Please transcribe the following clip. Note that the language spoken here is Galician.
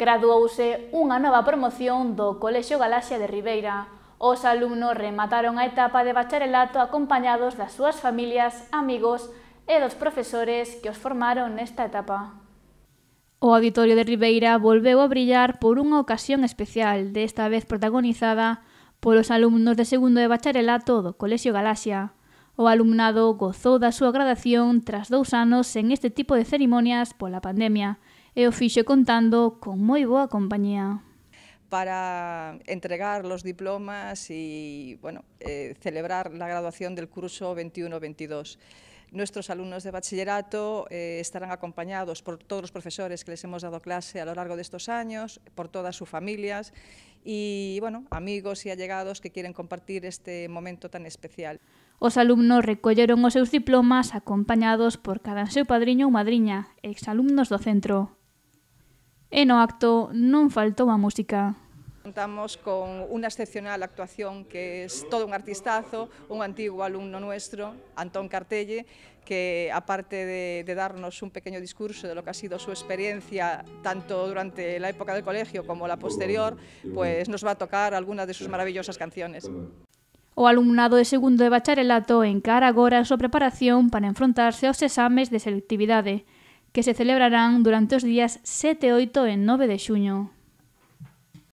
Graduouse unha nova promoción do Colexio Galaxia de Ribeira. Os alumnos remataron a etapa de bacharelato acompañados das súas familias, amigos e dos profesores que os formaron nesta etapa. O Auditorio de Ribeira volveu a brillar por unha ocasión especial, desta vez protagonizada polos alumnos de segundo de bacharelato do Colexio Galaxia. O alumnado gozou da súa gradación tras dous anos sen este tipo de cerimonias pola pandemia e o fixo contando con moi boa compañía para entregar los diplomas y bueno, eh, celebrar la graduación del curso 21-22. Nuestros alumnos de bachillerato eh, estarán acompañados por todos los profesores que les hemos dado clase a lo largo de estos años, por todas sus familias y, bueno, amigos y allegados que quieren compartir este momento tan especial. Os alumnos recolleron os seus diplomas acompañados por cada seu padriño ou madriña, exalumnos do centro. E no acto non faltou a música. contamos con una excepcional actuación que es todo un artistazo, un antiguo alumno nuestro, Antón Cartelle, que aparte de, darnos un pequeño discurso de lo que ha sido su experiencia, tanto durante la época del colegio como la posterior, pues nos va a tocar algunas de sus maravillosas canciones. O alumnado de segundo de bacharelato encara agora su preparación para enfrentarse a los exámenes de selectividad que se celebrarán durante los días 7, 8 e 9 de junio.